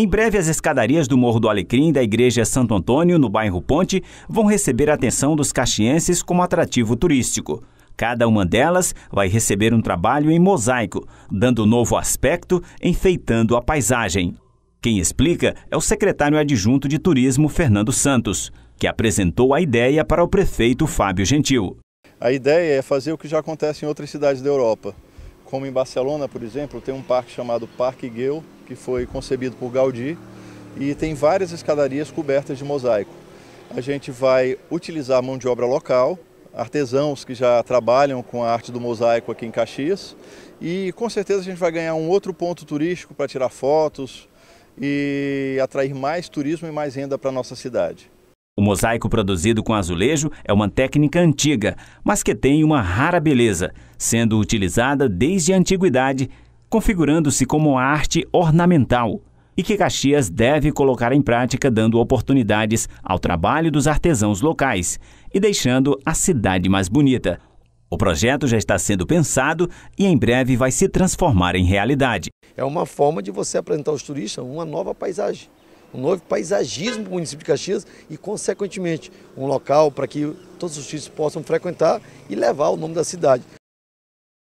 Em breve, as escadarias do Morro do Alecrim da Igreja Santo Antônio, no bairro Ponte, vão receber a atenção dos caxienses como atrativo turístico. Cada uma delas vai receber um trabalho em mosaico, dando novo aspecto, enfeitando a paisagem. Quem explica é o secretário adjunto de Turismo, Fernando Santos, que apresentou a ideia para o prefeito Fábio Gentil. A ideia é fazer o que já acontece em outras cidades da Europa. Como em Barcelona, por exemplo, tem um parque chamado Parque Gueu, que foi concebido por Gaudí e tem várias escadarias cobertas de mosaico. A gente vai utilizar mão de obra local, artesãos que já trabalham com a arte do mosaico aqui em Caxias e com certeza a gente vai ganhar um outro ponto turístico para tirar fotos e atrair mais turismo e mais renda para a nossa cidade. O mosaico produzido com azulejo é uma técnica antiga, mas que tem uma rara beleza, sendo utilizada desde a antiguidade configurando-se como arte ornamental e que Caxias deve colocar em prática, dando oportunidades ao trabalho dos artesãos locais e deixando a cidade mais bonita. O projeto já está sendo pensado e em breve vai se transformar em realidade. É uma forma de você apresentar aos turistas uma nova paisagem, um novo paisagismo para o município de Caxias e, consequentemente, um local para que todos os turistas possam frequentar e levar o nome da cidade.